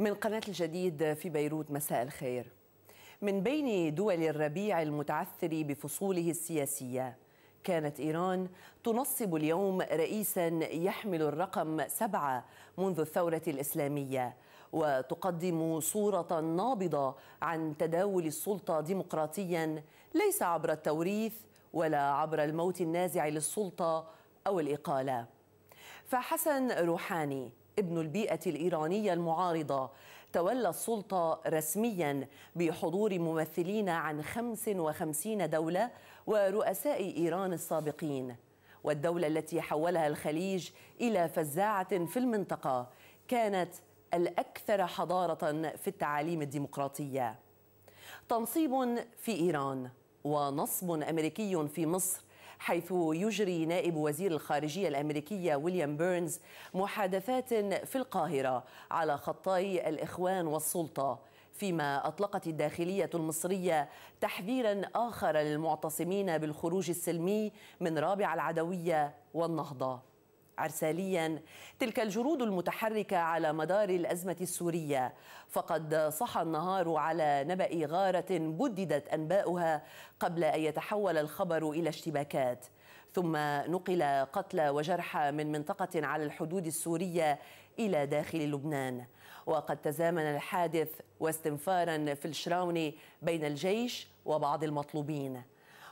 من قناة الجديد في بيروت مساء الخير من بين دول الربيع المتعثر بفصوله السياسية كانت إيران تنصب اليوم رئيسا يحمل الرقم سبعة منذ الثورة الإسلامية وتقدم صورة نابضة عن تداول السلطة ديمقراطيا ليس عبر التوريث ولا عبر الموت النازع للسلطة أو الإقالة فحسن روحاني ابن البيئة الإيرانية المعارضة تولى السلطة رسميا بحضور ممثلين عن 55 دولة ورؤساء إيران السابقين والدولة التي حولها الخليج إلى فزاعة في المنطقة كانت الأكثر حضارة في التعاليم الديمقراطية تنصيب في إيران ونصب أمريكي في مصر حيث يجري نائب وزير الخارجية الأمريكية ويليام بيرنز محادثات في القاهرة على خطي الإخوان والسلطة فيما أطلقت الداخلية المصرية تحذيرا آخر للمعتصمين بالخروج السلمي من رابع العدوية والنهضة ارساليا تلك الجرود المتحركة على مدار الأزمة السورية فقد صح النهار على نبأ غارة بددت أنباؤها قبل أن يتحول الخبر إلى اشتباكات ثم نقل قتلى وجرحى من منطقة على الحدود السورية إلى داخل لبنان وقد تزامن الحادث واستنفارا في الشراوني بين الجيش وبعض المطلوبين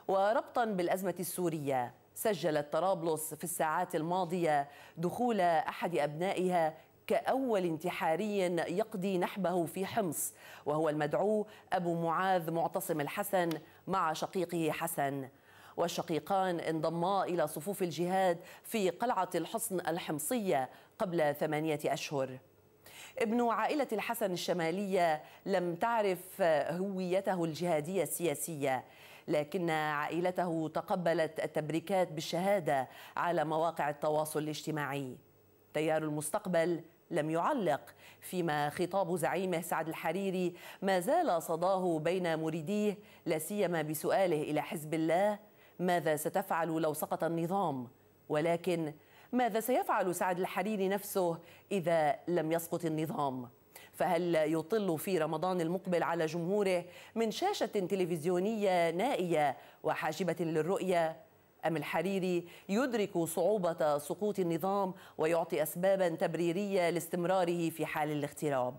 وربطا بالأزمة السورية سجلت طرابلس في الساعات الماضية دخول أحد أبنائها كأول انتحاري يقضي نحبه في حمص وهو المدعو أبو معاذ معتصم الحسن مع شقيقه حسن والشقيقان انضما إلى صفوف الجهاد في قلعة الحصن الحمصية قبل ثمانية أشهر ابن عائلة الحسن الشمالية لم تعرف هويته الجهادية السياسية لكن عائلته تقبلت التبريكات بالشهادة على مواقع التواصل الاجتماعي تيار المستقبل لم يعلق فيما خطاب زعيمه سعد الحريري ما زال صداه بين مريديه لا سيما بسؤاله الى حزب الله ماذا ستفعل لو سقط النظام ولكن ماذا سيفعل سعد الحريري نفسه اذا لم يسقط النظام فهل يطل في رمضان المقبل على جمهوره من شاشة تلفزيونية نائية وحاجبة للرؤية أم الحريري يدرك صعوبة سقوط النظام ويعطي أسبابا تبريرية لاستمراره في حال الاغتراب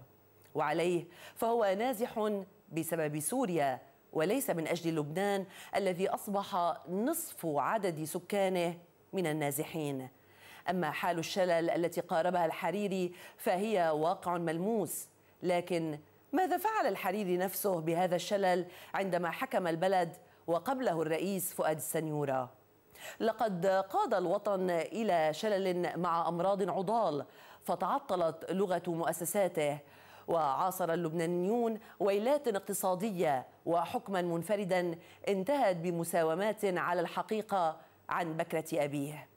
وعليه فهو نازح بسبب سوريا وليس من أجل لبنان الذي أصبح نصف عدد سكانه من النازحين أما حال الشلل التي قاربها الحريري فهي واقع ملموس لكن ماذا فعل الحريري نفسه بهذا الشلل عندما حكم البلد وقبله الرئيس فؤاد السنيوره لقد قاد الوطن الى شلل مع امراض عضال فتعطلت لغه مؤسساته وعاصر اللبنانيون ويلات اقتصاديه وحكما منفردا انتهت بمساومات على الحقيقه عن بكره ابيه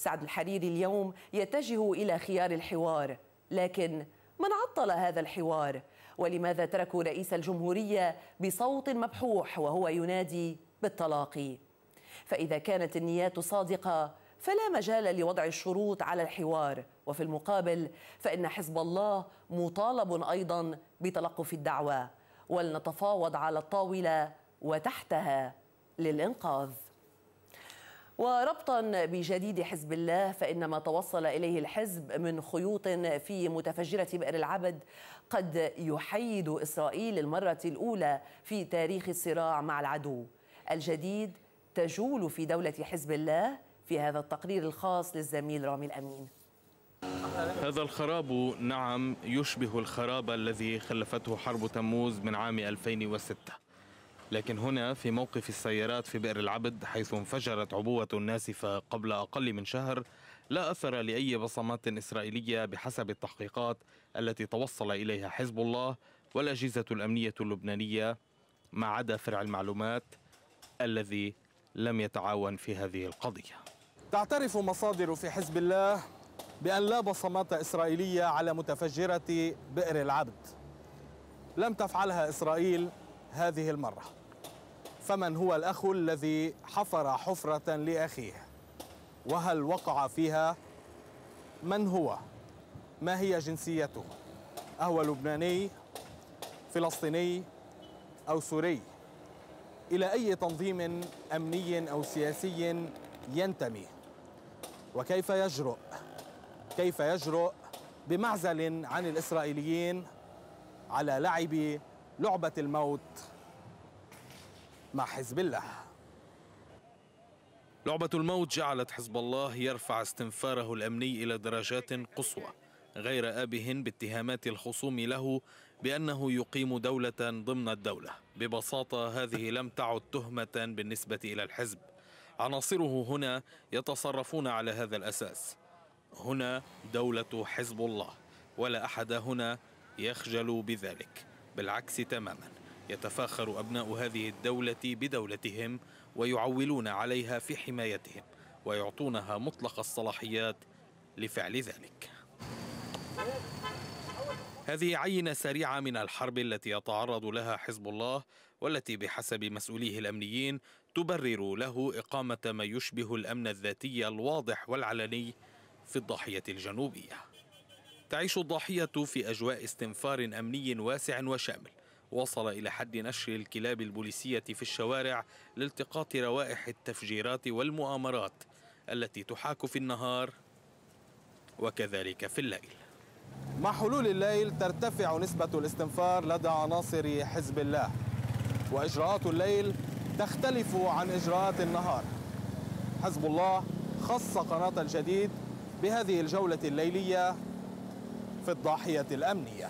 سعد الحريري اليوم يتجه إلى خيار الحوار لكن من عطل هذا الحوار ولماذا تركوا رئيس الجمهورية بصوت مبحوح وهو ينادي بالطلاق فإذا كانت النيات صادقة فلا مجال لوضع الشروط على الحوار وفي المقابل فإن حزب الله مطالب أيضا بتلقف الدعوة ولنتفاوض على الطاولة وتحتها للإنقاذ وربطا بجديد حزب الله فإن ما توصل إليه الحزب من خيوط في متفجرة بئر العبد قد يحيد إسرائيل المرة الأولى في تاريخ الصراع مع العدو الجديد تجول في دولة حزب الله في هذا التقرير الخاص للزميل رامي الأمين هذا الخراب نعم يشبه الخراب الذي خلفته حرب تموز من عام 2006 لكن هنا في موقف السيارات في بئر العبد حيث انفجرت عبوة ناسفة قبل أقل من شهر لا أثر لأي بصمات إسرائيلية بحسب التحقيقات التي توصل إليها حزب الله والأجهزة الأمنية اللبنانية ما عدا فرع المعلومات الذي لم يتعاون في هذه القضية تعترف مصادر في حزب الله بأن لا بصمات إسرائيلية على متفجرة بئر العبد لم تفعلها إسرائيل هذه المره فمن هو الأخ الذي حفر حفرة لأخيه وهل وقع فيها من هو ما هي جنسيته أهو لبناني فلسطيني أو سوري إلى أي تنظيم أمني أو سياسي ينتمي وكيف يجرؤ كيف يجرؤ بمعزل عن الإسرائيليين على لعب لعبة الموت مع حزب الله لعبة الموت جعلت حزب الله يرفع استنفاره الأمني إلى درجات قصوى غير آبه باتهامات الخصوم له بأنه يقيم دولة ضمن الدولة ببساطة هذه لم تعد تهمة بالنسبة إلى الحزب عناصره هنا يتصرفون على هذا الأساس هنا دولة حزب الله ولا أحد هنا يخجل بذلك بالعكس تماماً يتفاخر أبناء هذه الدولة بدولتهم ويعولون عليها في حمايتهم ويعطونها مطلق الصلاحيات لفعل ذلك هذه عينة سريعة من الحرب التي يتعرض لها حزب الله والتي بحسب مسؤوليه الأمنيين تبرر له إقامة ما يشبه الأمن الذاتي الواضح والعلني في الضاحية الجنوبية تعيش الضاحية في أجواء استنفار أمني واسع وشامل وصل إلى حد نشر الكلاب البوليسية في الشوارع لالتقاط روائح التفجيرات والمؤامرات التي تحاك في النهار وكذلك في الليل مع حلول الليل ترتفع نسبة الاستنفار لدى عناصر حزب الله وإجراءات الليل تختلف عن إجراءات النهار حزب الله خص قناة الجديد بهذه الجولة الليلية في الضاحية الأمنية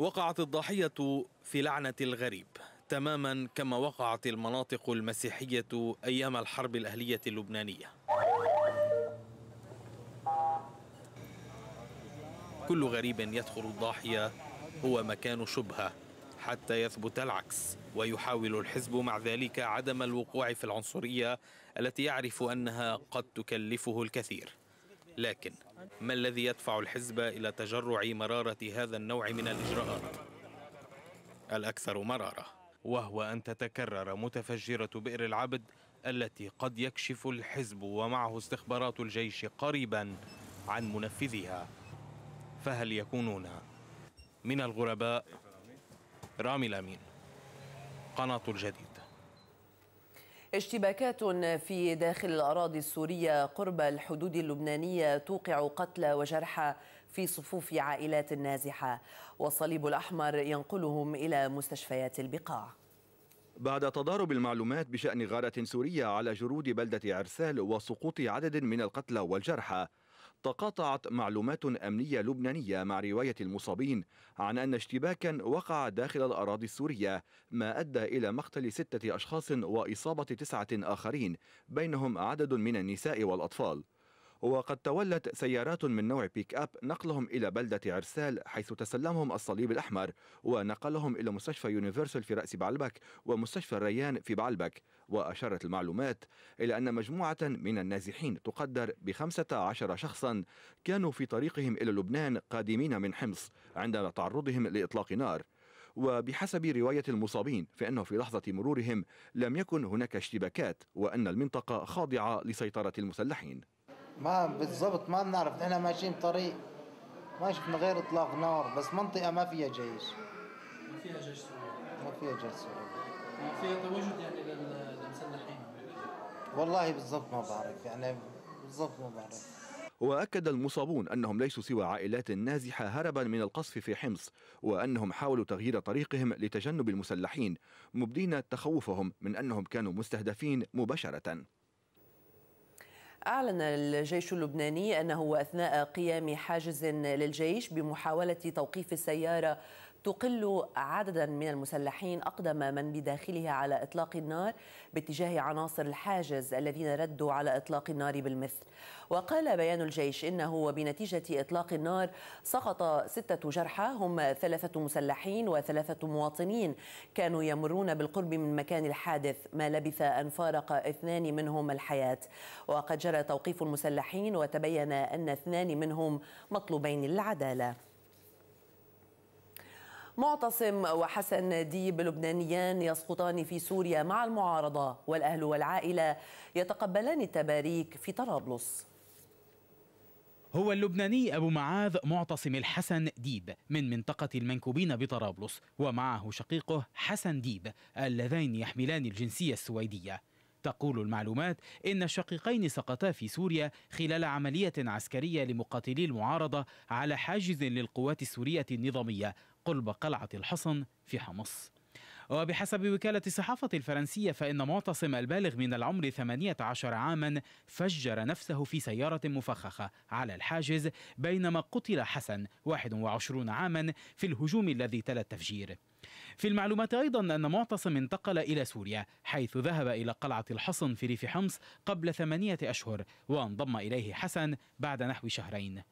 وقعت الضحية في لعنة الغريب تماما كما وقعت المناطق المسيحية أيام الحرب الأهلية اللبنانية كل غريب يدخل الضاحية هو مكان شبهة حتى يثبت العكس ويحاول الحزب مع ذلك عدم الوقوع في العنصرية التي يعرف أنها قد تكلفه الكثير لكن ما الذي يدفع الحزب إلى تجرع مرارة هذا النوع من الإجراءات؟ الأكثر مرارة وهو أن تتكرر متفجرة بئر العبد التي قد يكشف الحزب ومعه استخبارات الجيش قريبا عن منفذها فهل يكونون من الغرباء رامي الأمين قناة الجديد اشتباكات في داخل الأراضي السورية قرب الحدود اللبنانية توقع قتلى وجرحى في صفوف عائلات نازحة والصليب الأحمر ينقلهم إلى مستشفيات البقاع بعد تضارب المعلومات بشأن غارة سورية على جرود بلدة عرسال وسقوط عدد من القتلى والجرحى تقاطعت معلومات أمنية لبنانية مع رواية المصابين عن أن اشتباكا وقع داخل الأراضي السورية ما أدى إلى مقتل ستة أشخاص وإصابة تسعة آخرين بينهم عدد من النساء والأطفال وقد تولت سيارات من نوع بيك أب نقلهم إلى بلدة عرسال حيث تسلمهم الصليب الأحمر ونقلهم إلى مستشفى يونيفرسال في رأس بعلبك ومستشفى الريان في بعلبك وأشارت المعلومات إلى أن مجموعة من النازحين تقدر ب 15 شخصا كانوا في طريقهم إلى لبنان قادمين من حمص عند تعرضهم لإطلاق نار وبحسب رواية المصابين فإنه في لحظة مرورهم لم يكن هناك اشتباكات وأن المنطقة خاضعة لسيطرة المسلحين ما بالضبط ما بنعرف نحن ماشيين بطريق ما شفنا غير اطلاق نار بس منطقه ما فيها جيش ما فيها جيش سوري ما فيها جيش سوري ما فيها تواجد يعني للمسلحين والله بالضبط ما بعرف يعني بالضبط ما بعرف وأكد المصابون أنهم ليسوا سوى عائلات نازحة هربا من القصف في حمص وأنهم حاولوا تغيير طريقهم لتجنب المسلحين مبدين تخوفهم من أنهم كانوا مستهدفين مباشرة أعلن الجيش اللبناني أنه أثناء قيام حاجز للجيش بمحاولة توقيف السيارة تقل عددا من المسلحين أقدم من بداخلها على إطلاق النار باتجاه عناصر الحاجز الذين ردوا على إطلاق النار بالمثل وقال بيان الجيش إنه بنتيجة إطلاق النار سقط ستة جرحى هم ثلاثة مسلحين وثلاثة مواطنين كانوا يمرون بالقرب من مكان الحادث ما لبث أن فارق اثنان منهم الحياة وقد جرى توقيف المسلحين وتبين أن اثنان منهم مطلوبين للعدالة معتصم وحسن ديب لبنانيان يسقطان في سوريا مع المعارضة والأهل والعائلة يتقبلان التباريك في طرابلس هو اللبناني أبو معاذ معتصم الحسن ديب من منطقة المنكوبين بطرابلس ومعه شقيقه حسن ديب اللذين يحملان الجنسية السويدية تقول المعلومات إن الشقيقين سقطا في سوريا خلال عملية عسكرية لمقاتلي المعارضة على حاجز للقوات السورية النظامية قرب قلعة الحصن في حمص وبحسب وكالة الصحافة الفرنسية فإن معتصم البالغ من العمر 18 عاما فجر نفسه في سيارة مفخخة على الحاجز بينما قتل حسن 21 عاما في الهجوم الذي تلا التفجير في المعلومات أيضا أن معتصم انتقل إلى سوريا حيث ذهب إلى قلعة الحصن في ريف حمص قبل ثمانية أشهر وانضم إليه حسن بعد نحو شهرين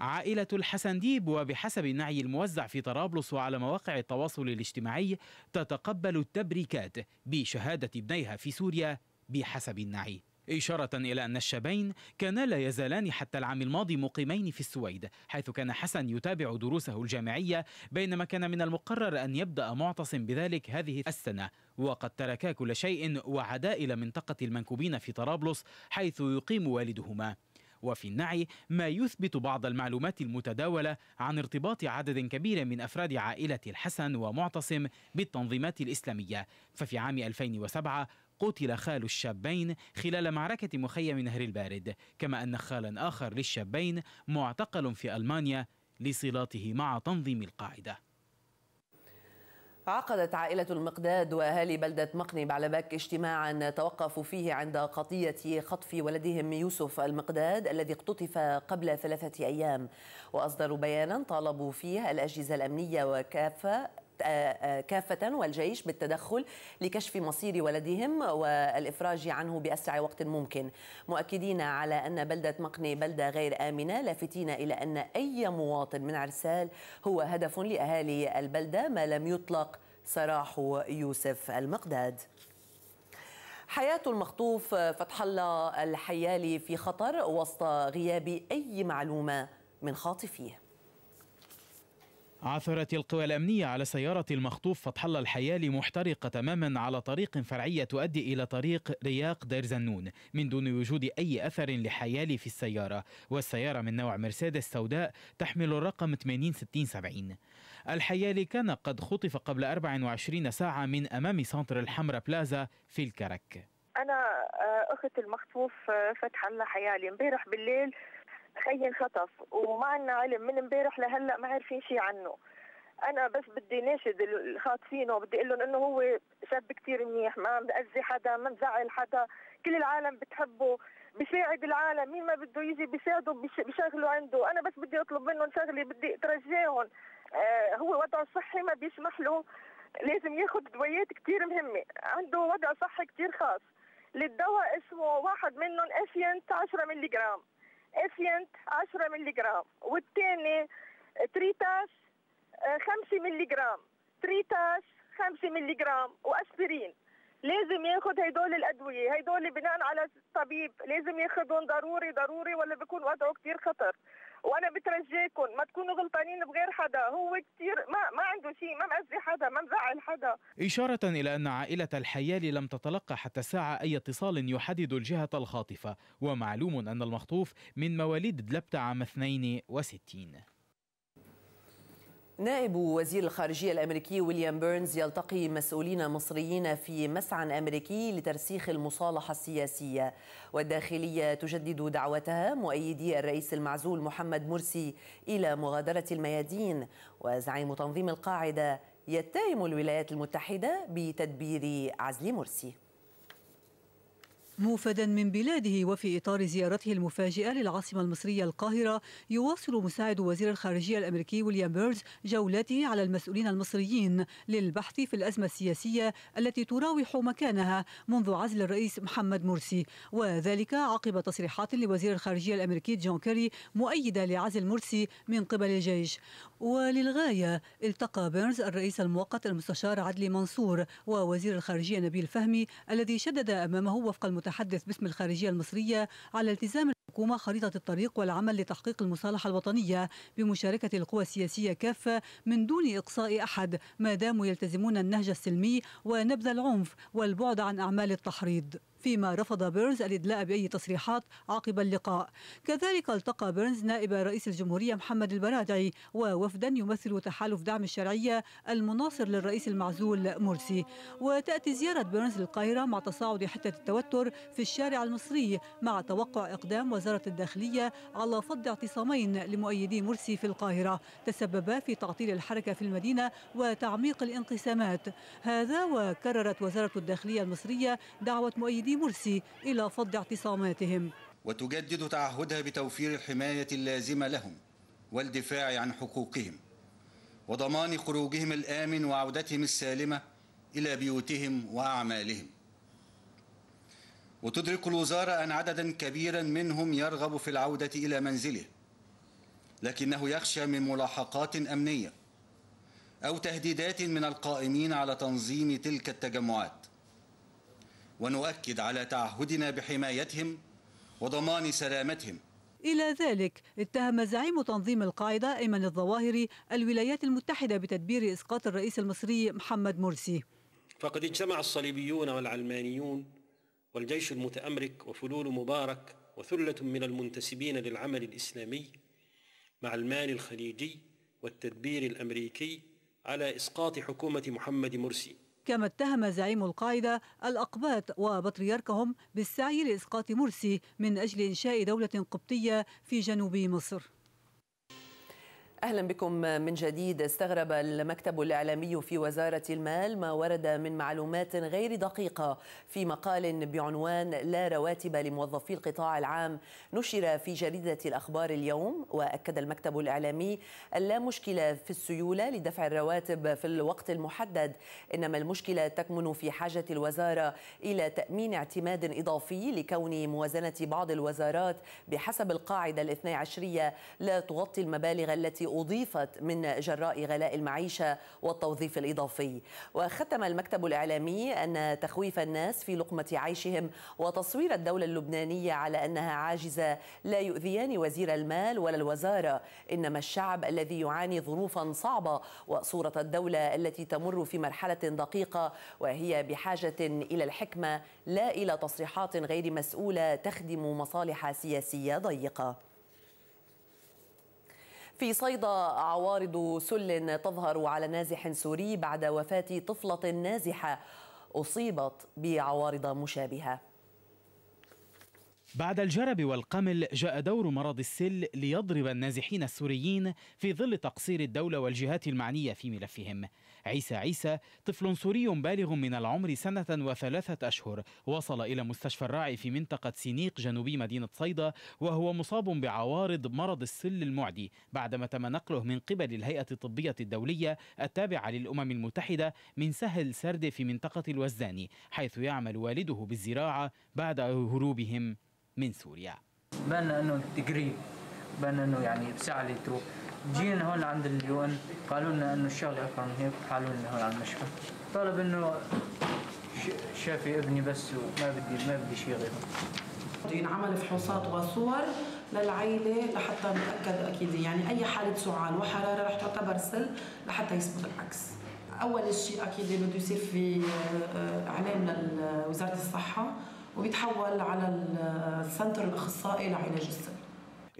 عائلة الحسنديب وبحسب النعي الموزع في طرابلس وعلى مواقع التواصل الاجتماعي تتقبل التبريكات بشهادة ابنيها في سوريا بحسب النعي إشارة إلى أن الشابين كانا لا يزالان حتى العام الماضي مقيمين في السويد حيث كان حسن يتابع دروسه الجامعية بينما كان من المقرر أن يبدأ معتصم بذلك هذه السنة وقد تركا كل شيء وعدا إلى منطقة المنكوبين في طرابلس حيث يقيم والدهما وفي النعي ما يثبت بعض المعلومات المتداولة عن ارتباط عدد كبير من أفراد عائلة الحسن ومعتصم بالتنظيمات الإسلامية ففي عام 2007 قتل خال الشابين خلال معركة مخيم نهر البارد كما أن خالا آخر للشابين معتقل في ألمانيا لصلاته مع تنظيم القاعده عقدت عائلة المقداد وأهالي بلدة مقني بعلبك اجتماعا توقفوا فيه عند قضية خطف ولدهم يوسف المقداد الذي اقتطف قبل ثلاثة أيام وأصدروا بيانا طالبوا فيه الأجهزة الأمنية وكافة كافة والجيش بالتدخل لكشف مصير ولدهم والإفراج عنه بأسرع وقت ممكن مؤكدين على أن بلدة مقني بلدة غير آمنة لافتين إلى أن أي مواطن من عرسال هو هدف لأهالي البلدة ما لم يطلق سراح يوسف المقداد حياة المخطوف فتح الله الحيالي في خطر وسط غياب أي معلومة من خاطفيه عثرت القوى الأمنية على سيارة المخطوف فتح الله الحيالي محترقة تماما على طريق فرعية تؤدي إلى طريق رياق دير زنون من دون وجود أي أثر لحيالي في السيارة والسيارة من نوع مرسيدس سوداء تحمل الرقم 806070 الحيالي كان قد خطف قبل 24 ساعة من أمام سنتر الحمرة بلازا في الكرك أنا آه، أخت المخطوف آه، فتح الله حيالي امبارح بالليل خيي انخطف وما عندنا علم من امبارح لهلا ما عارفين شيء عنه انا بس بدي ناشد الخاطفينه بدي اقول لهم انه هو شاب كثير منيح ما بأذي حدا ما مزعل حدا كل العالم بتحبه بيساعد العالم مين ما بده يجي بيساعده بشغله عنده انا بس بدي اطلب منهم شغله بدي اترجاهم آه هو وضعه الصحي ما بيسمح له لازم ياخذ دويات كثير مهمه عنده وضع صحي كثير خاص للدواء اسمه واحد منهم افينت 10 ملغ افينت 10 ملي جرام والثاني تريتاس آه، 5 ملي جرام تريتاس 5 ملي جرام واسبرين لازم ياخذ هدول الادويه هدول بناء على الطبيب لازم ياخذهم ضروري ضروري ولا بيكون وضعه كثير خطر وانا بترجاكم ما تكونوا غلطانين بغير حدا هو كثير ما ما عنده شيء ما مأذي حدا ما مزعل حدا إشارة إلى أن عائلة الحيالي لم تتلقى حتى الساعة أي اتصال يحدد الجهة الخاطفة ومعلوم أن المخطوف من مواليد دلبتة عام 62 نائب وزير الخارجية الأمريكي ويليام بيرنز يلتقي مسؤولين مصريين في مسعى أمريكي لترسيخ المصالحة السياسية والداخلية تجدد دعوتها مؤيدي الرئيس المعزول محمد مرسي إلى مغادرة الميادين وزعيم تنظيم القاعدة يتهم الولايات المتحدة بتدبير عزل مرسي موفدا من بلاده وفي إطار زيارته المفاجئة للعاصمة المصرية القاهرة يواصل مساعد وزير الخارجية الأمريكي ويليام بيرز جولاته على المسؤولين المصريين للبحث في الأزمة السياسية التي تراوح مكانها منذ عزل الرئيس محمد مرسي وذلك عقب تصريحات لوزير الخارجية الأمريكي جون كيري مؤيدة لعزل مرسي من قبل الجيش وللغاية التقى بيرنز الرئيس المؤقت المستشار عدلي منصور ووزير الخارجية نبيل فهمي الذي شدد أمامه وفق المتحدث باسم الخارجية المصرية على التزام الحكومة خريطة الطريق والعمل لتحقيق المصالحة الوطنية بمشاركة القوى السياسية كافة من دون إقصاء أحد ما داموا يلتزمون النهج السلمي ونبذ العنف والبعد عن أعمال التحريض فيما رفض بيرنز الإدلاء بأي تصريحات عقب اللقاء كذلك التقى بيرنز نائب رئيس الجمهورية محمد البرادعي ووفدا يمثل تحالف دعم الشرعية المناصر للرئيس المعزول مرسي وتأتي زيارة بيرنز للقاهرة مع تصاعد حتة التوتر في الشارع المصري مع توقع إقدام وزارة وزارة الداخلية على صد اعتصامين لمؤيدي مرسي في القاهرة تسببا في تعطيل الحركة في المدينة وتعميق الانقسامات هذا وكررت وزارة الداخلية المصرية دعوة مؤيدي مرسي إلى صد اعتصاماتهم وتجدد تعهدها بتوفير الحماية اللازمة لهم والدفاع عن حقوقهم وضمان خروجهم الآمن وعودتهم السالمة إلى بيوتهم وأعمالهم وتدرك الوزارة أن عددا كبيرا منهم يرغب في العودة إلى منزله لكنه يخشى من ملاحقات أمنية أو تهديدات من القائمين على تنظيم تلك التجمعات ونؤكد على تعهدنا بحمايتهم وضمان سلامتهم إلى ذلك اتهم زعيم تنظيم القاعدة أيمن الظواهري الولايات المتحدة بتدبير إسقاط الرئيس المصري محمد مرسي فقد اجتمع الصليبيون والعلمانيون والجيش المتأمرك وفلول مبارك وثلة من المنتسبين للعمل الإسلامي مع المال الخليجي والتدبير الأمريكي على إسقاط حكومة محمد مرسي كما اتهم زعيم القاعدة الأقباط وبطريركهم بالسعي لإسقاط مرسي من أجل إنشاء دولة قبطية في جنوب مصر أهلا بكم من جديد استغرب المكتب الإعلامي في وزارة المال ما ورد من معلومات غير دقيقة في مقال بعنوان لا رواتب لموظفي القطاع العام نشر في جريدة الأخبار اليوم وأكد المكتب الإعلامي لا مشكلة في السيولة لدفع الرواتب في الوقت المحدد إنما المشكلة تكمن في حاجة الوزارة إلى تأمين اعتماد إضافي لكون موازنة بعض الوزارات بحسب القاعدة الاثنى عشرية لا تغطي المبالغ التي أضيفت من جراء غلاء المعيشة والتوظيف الإضافي وختم المكتب الإعلامي أن تخويف الناس في لقمة عيشهم وتصوير الدولة اللبنانية على أنها عاجزة لا يؤذيان وزير المال ولا الوزارة إنما الشعب الذي يعاني ظروفا صعبة وصورة الدولة التي تمر في مرحلة دقيقة وهي بحاجة إلى الحكمة لا إلى تصريحات غير مسؤولة تخدم مصالح سياسية ضيقة في صيدا عوارض سل تظهر على نازح سوري بعد وفاة طفلة نازحة أصيبت بعوارض مشابهة بعد الجرب والقمل جاء دور مرض السل ليضرب النازحين السوريين في ظل تقصير الدولة والجهات المعنية في ملفهم عيسى عيسى طفل سوري بالغ من العمر سنة وثلاثة أشهر وصل إلى مستشفى الراعي في منطقة سينيق جنوبي مدينة صيدا وهو مصاب بعوارض مرض السل المعدي بعدما تم نقله من قبل الهيئة الطبية الدولية التابعة للأمم المتحدة من سهل سرد في منطقة الوزاني حيث يعمل والده بالزراعة بعد هروبهم من سوريا بان انه تقريب بان انه يعني بسعلته جينا هون عند اليو ان قالوا لنا انه الشغله اكبر من هيك قالوا لنا هون على المشفى طلب انه شافي ابني بس وما بدي ما بدي شيء غيره ينعمل فحوصات وصور للعيلة لحتى نتأكد أكيد يعني أي حالة سعال وحرارة رح تعتبر سل لحتى يثبت العكس أول شيء أكيد بده يصير في آه، إعلام لوزارة الصحة وبيتحول على السنتر آه، الأخصائي لعلاج السل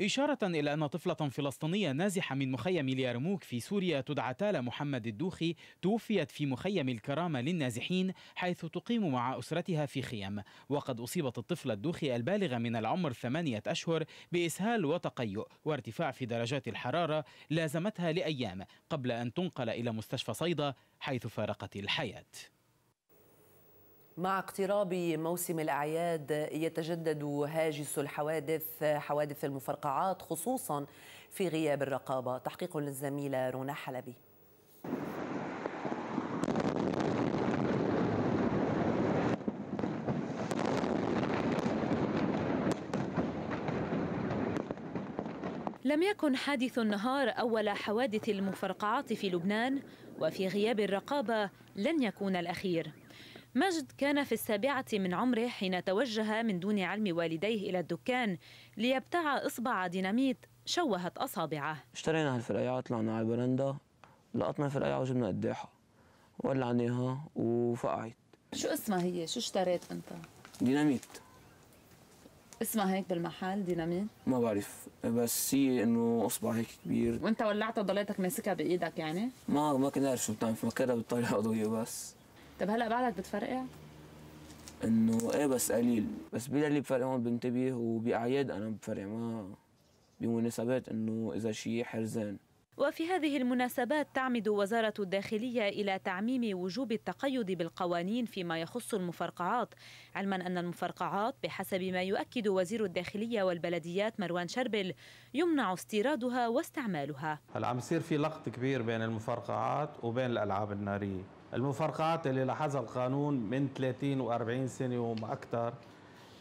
إشارة إلى أن طفلة فلسطينية نازحة من مخيم اليرموك في سوريا تدعى تالا محمد الدوخي توفيت في مخيم الكرامة للنازحين حيث تقيم مع أسرتها في خيم وقد أصيبت الطفلة الدوخي البالغة من العمر ثمانية أشهر بإسهال وتقيؤ وارتفاع في درجات الحرارة لازمتها لأيام قبل أن تنقل إلى مستشفى صيدا حيث فارقت الحياة مع اقتراب موسم الأعياد يتجدد هاجس الحوادث حوادث المفرقعات خصوصا في غياب الرقابة تحقيق للزميلة رونا حلبي لم يكن حادث النهار أول حوادث المفرقعات في لبنان وفي غياب الرقابة لن يكون الأخير مجد كان في السابعة من عمره حين توجه من دون علم والديه إلى الدكان ليبتاع إصبع ديناميت شوهت أصابعه اشترينا هالفرقيعة طلعنا على البرندة لقطنا الفرقيعة وجبنا قداحة ولعناها وفقعت شو اسمها هي؟ شو اشتريت أنت؟ ديناميت اسمها هيك بالمحل ديناميت؟ ما بعرف بس هي انه اصبع هيك كبير وانت ولعتها وضليتك ماسكها بايدك يعني؟ ما ما كنت اعرف شو بتعمل فكرها بالطريقه عضويه بس طب هلا بعدك بتفرقع؟ يعني؟ انه ايه بس قليل بس بلا اللي بفرقع هون بنتبه وباعياد انا بفرقع ما بمناسبات انه اذا شيء حرزان وفي هذه المناسبات تعمد وزارة الداخلية إلى تعميم وجوب التقيد بالقوانين فيما يخص المفرقعات علما أن المفرقعات بحسب ما يؤكد وزير الداخلية والبلديات مروان شربل يمنع استيرادها واستعمالها هلا عم يصير في لغط كبير بين المفرقعات وبين الألعاب النارية المفارقات اللي لاحظها القانون من 30 و40 سنه وما اكثر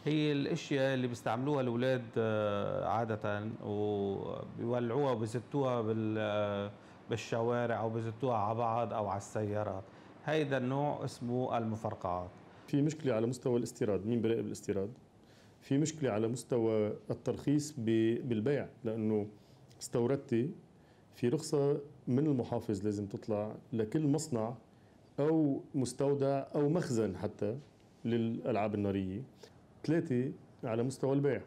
هي الاشياء اللي بيستعملوها الاولاد آه، عاده وبيولعوها وبيزتوها آه، بالشوارع او بيزتوها على بعض او على السيارات هيدا النوع اسمه المفرقعات في مشكله على مستوى الاستيراد مين بيراقب الاستيراد في مشكله على مستوى الترخيص بالبيع لانه استوردتي في رخصه من المحافظ لازم تطلع لكل مصنع أو مستودع أو مخزن حتى للألعاب النارية ثلاثة على مستوى البيع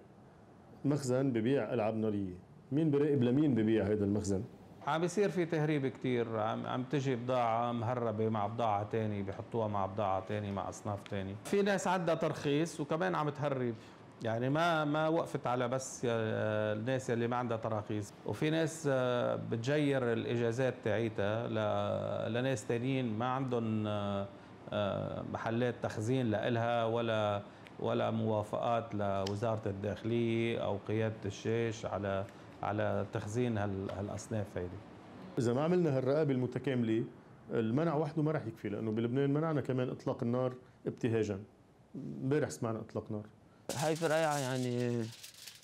مخزن ببيع ألعاب نارية مين براقب لمين ببيع هذا المخزن عم بيصير في تهريب كتير عم, عم تجي بضاعة مهربة مع بضاعة تانية بحطوها مع بضاعة تانية مع أصناف تانية في ناس عندها ترخيص وكمان عم تهرب يعني ما ما وقفت على بس آه، الناس اللي ما عندها تراخيص وفي ناس آه، بتجير الاجازات تاعيتها لناس تانيين ما عندهم آه، محلات تخزين لإلها ولا ولا موافقات لوزاره الداخليه او قياده الشيش على على تخزين هالاصناف هيدي اذا ما عملنا هالرقابه المتكامله المنع وحده ما راح يكفي لانه بلبنان منعنا كمان اطلاق النار ابتهاجا امبارح سمعنا اطلاق نار هاي فرايعة يعني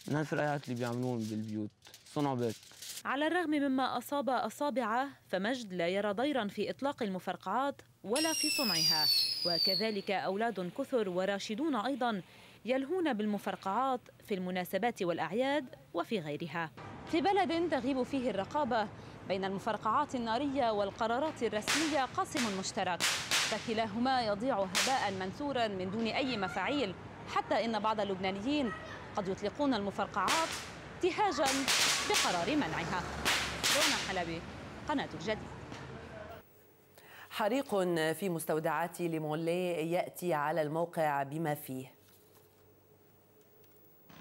من هالفرقعات اللي بيعملوهم بالبيوت صنع بيت على الرغم مما أصاب أصابعه فمجد لا يرى ضيرا في إطلاق المفرقعات ولا في صنعها وكذلك أولاد كثر وراشدون أيضا يلهون بالمفرقعات في المناسبات والأعياد وفي غيرها في بلد تغيب فيه الرقابة بين المفرقعات النارية والقرارات الرسمية قاسم مشترك فكلاهما يضيع هباء منثورا من دون أي مفاعيل حتى إن بعض اللبنانيين قد يطلقون المفرقعات ابتهاجا بقرار منعها رونا حلبي قناة الجديد حريق في مستودعات ليمولي يأتي على الموقع بما فيه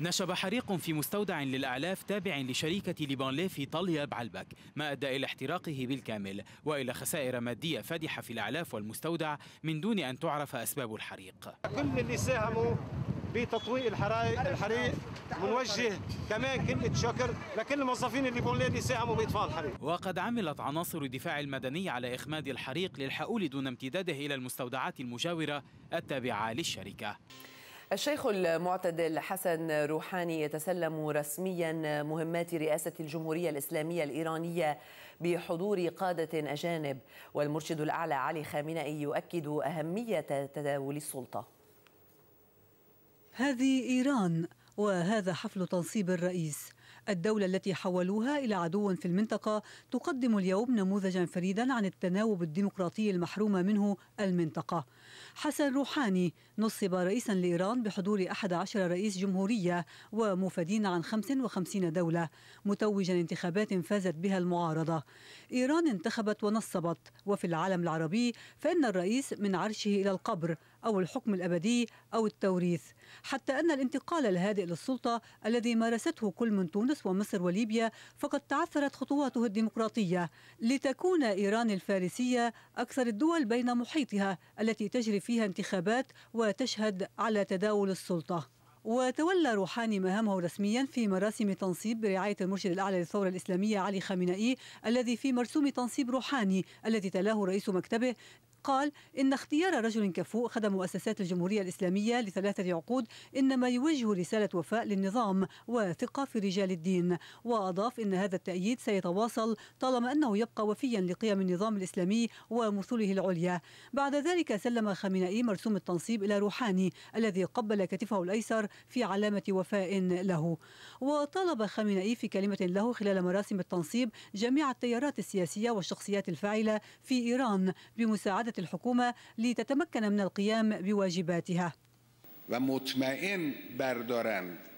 نشب حريق في مستودع للأعلاف تابع لشركة ليبانلي في طاليا بعلبك ما أدى إلى احتراقه بالكامل وإلى خسائر مادية فادحة في الأعلاف والمستودع من دون أن تعرف أسباب الحريق كل اللي ساهموا بتطويق الحرائق الحريق منوجه كمان كلمة شكر لكل الموظفين اللي اللي ساهموا بإطفاء الحريق وقد عملت عناصر الدفاع المدني على إخماد الحريق للحقول دون امتداده إلى المستودعات المجاورة التابعة للشركة الشيخ المعتدل حسن روحاني يتسلم رسميا مهمات رئاسة الجمهورية الإسلامية الإيرانية بحضور قادة أجانب والمرشد الأعلى علي خامنئي يؤكد أهمية تداول السلطة هذه إيران وهذا حفل تنصيب الرئيس الدولة التي حولوها إلى عدو في المنطقة تقدم اليوم نموذجا فريدا عن التناوب الديمقراطي المحرومة منه المنطقة حسن روحاني نصب رئيسا لإيران بحضور 11 رئيس جمهورية ومفادين عن 55 دولة متوجا انتخابات فازت بها المعارضة إيران انتخبت ونصبت وفي العالم العربي فإن الرئيس من عرشه إلى القبر أو الحكم الأبدي أو التوريث حتى أن الانتقال الهادئ للسلطة الذي مارسته كل من تونس ومصر وليبيا فقد تعثرت خطواته الديمقراطية لتكون إيران الفارسية أكثر الدول بين محيطها التي تجري فيها انتخابات وتشهد على تداول السلطة وتولى روحاني مهامه رسميا في مراسم تنصيب برعاية المرشد الأعلى للثورة الإسلامية علي خامنئي الذي في مرسوم تنصيب روحاني الذي تلاه رئيس مكتبه قال إن اختيار رجل كفوء خدم مؤسسات الجمهورية الإسلامية لثلاثة عقود إنما يوجه رسالة وفاء للنظام وثقة في رجال الدين وأضاف إن هذا التأييد سيتواصل طالما أنه يبقى وفيا لقيم النظام الإسلامي ومثوله العليا بعد ذلك سلم خامنئي مرسوم التنصيب إلى روحاني الذي قبل كتفه الأيسر في علامة وفاء له وطلب خامنئي في كلمة له خلال مراسم التنصيب جميع التيارات السياسية والشخصيات الفاعلة في إيران بمساعدة الحكومة لتتمكن من القيام بواجباتها ومطمئن بردارند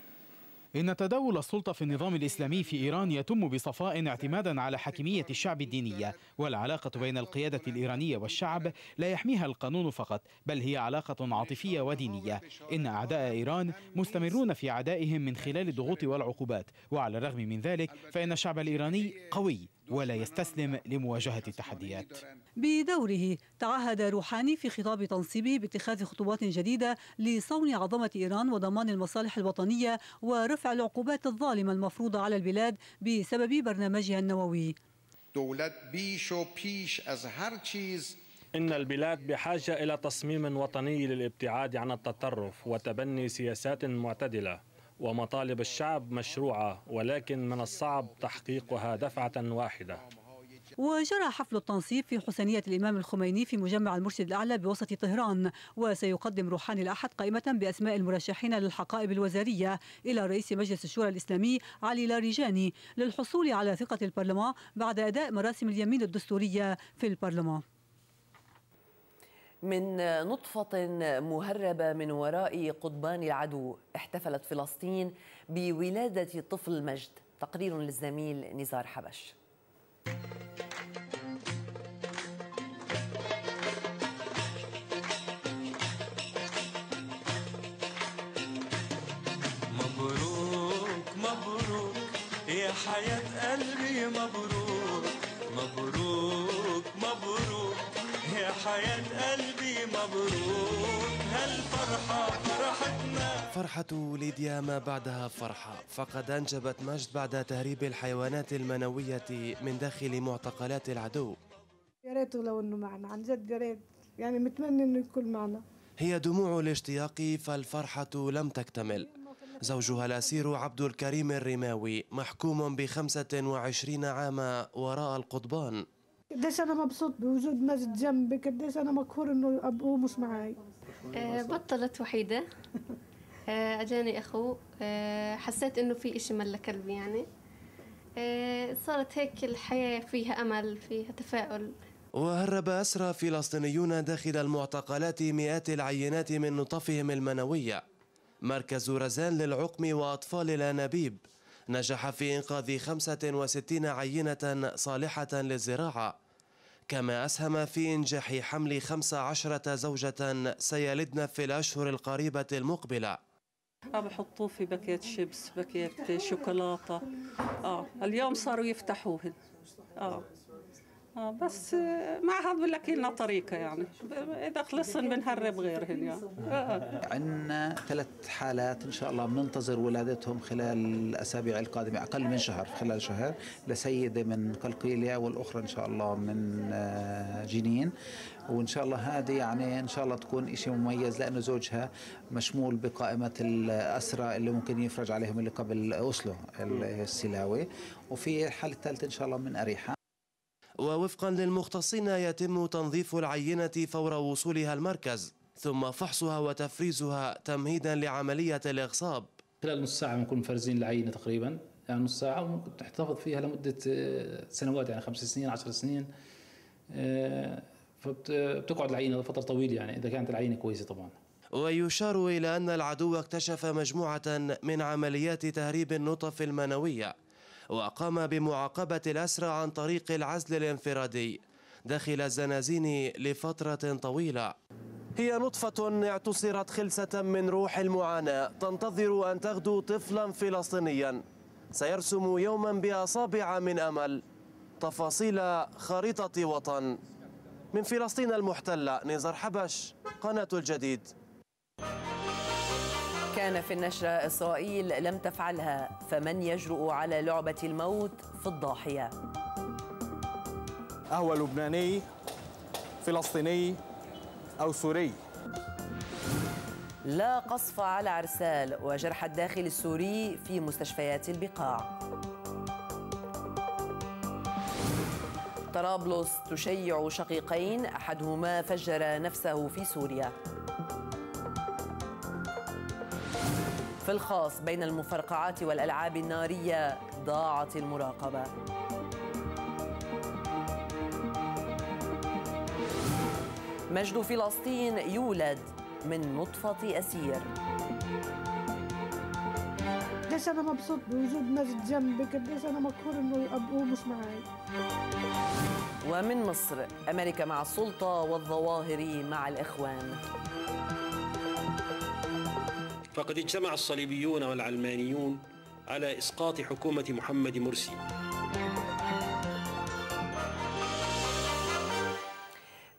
إن تداول السلطة في النظام الإسلامي في إيران يتم بصفاء اعتمادا على حكمية الشعب الدينية والعلاقة بين القيادة الإيرانية والشعب لا يحميها القانون فقط بل هي علاقة عاطفية ودينية إن أعداء إيران مستمرون في عدائهم من خلال الضغوط والعقوبات وعلى الرغم من ذلك فإن الشعب الإيراني قوي ولا يستسلم لمواجهة التحديات بدوره تعهد روحاني في خطاب تنصيبه باتخاذ خطوات جديدة لصون عظمة إيران وضمان المصالح الوطنية ورفع العقوبات الظالمة المفروضة على البلاد بسبب برنامجها النووي إن البلاد بحاجة إلى تصميم وطني للابتعاد عن التطرف وتبني سياسات معتدلة ومطالب الشعب مشروعة ولكن من الصعب تحقيقها دفعة واحدة وجرى حفل التنصيب في حسنية الإمام الخميني في مجمع المرشد الأعلى بوسط طهران وسيقدم روحاني الأحد قائمة بأسماء المرشحين للحقائب الوزارية إلى رئيس مجلس الشورى الإسلامي علي لاريجاني للحصول على ثقة البرلمان بعد أداء مراسم اليمين الدستورية في البرلمان من نطفة مهربة من وراء قضبان العدو احتفلت فلسطين بولادة طفل مجد تقرير للزميل نزار حبش مبروك مبروك يا حياة قلبي مبروك مبروك مبروك حياة قلبي مبروك هالفرحة فرحتنا فرحة ليديا ما بعدها فرحة فقد أنجبت مجد بعد تهريب الحيوانات المنوية من داخل معتقلات العدو يا ريت لو انه معنا عن جد يا ريت يعني متمنى انه يكون معنا هي دموع الاشتياق فالفرحة لم تكتمل زوجها الأسير عبد الكريم الرماوي محكوم بخمسة وعشرين عاما وراء القضبان قديش انا مبسوط بوجود مجد جنبي قديش انا مقهور انه ابوه مش معي آه، بطلت وحيده آه، اجاني اخو آه، حسيت انه في اشي ملا كلبي يعني صارت هيك الحياه فيها امل فيها تفاؤل وهرب أسرى فلسطينيون داخل المعتقلات مئات العينات من نطفهم المنوية مركز رزان للعقم وأطفال الأنابيب نجح في إنقاذ 65 عينة صالحة للزراعة كما أسهم في إنجاح حمل 15 زوجة سيلدن في الأشهر القريبة المقبلة بحطوه في باكيت شيبس باكيت شوكولاتة آه اليوم صاروا يفتحوهن آه آه، بس آه، ما عاد بقول لك لنا طريقه يعني اذا خلصن بنهرب غيرهن يعني آه، عندنا ثلاث حالات ان شاء الله بننتظر ولادتهم خلال الاسابيع القادمه اقل من شهر خلال شهر لسيده من قلقيليا والاخرى ان شاء الله من جنين وان شاء الله هذه يعني ان شاء الله تكون شيء مميز لانه زوجها مشمول بقائمه الاسرى اللي ممكن يفرج عليهم اللي قبل اوسلو السلاوي وفي الحاله الثالثه ان شاء الله من اريحه ووفقا للمختصين يتم تنظيف العينة فور وصولها المركز ثم فحصها وتفريزها تمهيدا لعملية الإغصاب خلال نص ساعة بنكون مفرزين العينة تقريبا يعني نص ساعة وممكن تحتفظ فيها لمدة آه، سنوات يعني خمس سنين عشر سنين آه، فبتقعد العينة فترة طويلة يعني إذا كانت العينة كويسة طبعا ويشار إلى أن العدو اكتشف مجموعة من عمليات تهريب النطف المنوية وقام بمعاقبة الأسرى عن طريق العزل الانفرادي داخل الزنازين لفترة طويلة هي نطفة اعتصرت خلسة من روح المعاناة تنتظر أن تغدو طفلا فلسطينيا سيرسم يوما بأصابع من أمل تفاصيل خريطة وطن من فلسطين المحتلة نزار حبش قناة الجديد كان في النشرة إسرائيل لم تفعلها فمن يجرؤ على لعبة الموت في الضاحية أهو لبناني فلسطيني أو سوري لا قصف على عرسال وجرح الداخل السوري في مستشفيات البقاع طرابلس تشيع شقيقين أحدهما فجر نفسه في سوريا في الخاص بين المفرقعات والألعاب النارية ضاعت المراقبة مجد فلسطين يولد من نطفة أسير قديش أنا مبسوط بوجود مجد جنبي قديش أنا مقهور إنه أبوه مش معي ومن مصر أمريكا مع السلطة والظواهر مع الإخوان فقد اجتمع الصليبيون والعلمانيون على إسقاط حكومة محمد مرسي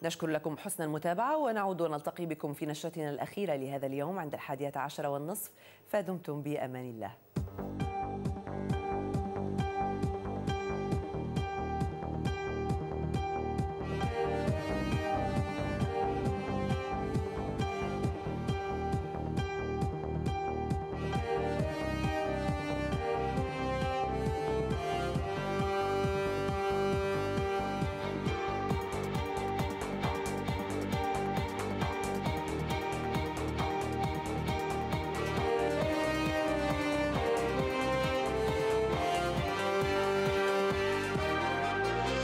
نشكر لكم حسن المتابعة ونعود ونلتقي بكم في نشرتنا الأخيرة لهذا اليوم عند الحادية عشرة والنصف فدمتم بأمان الله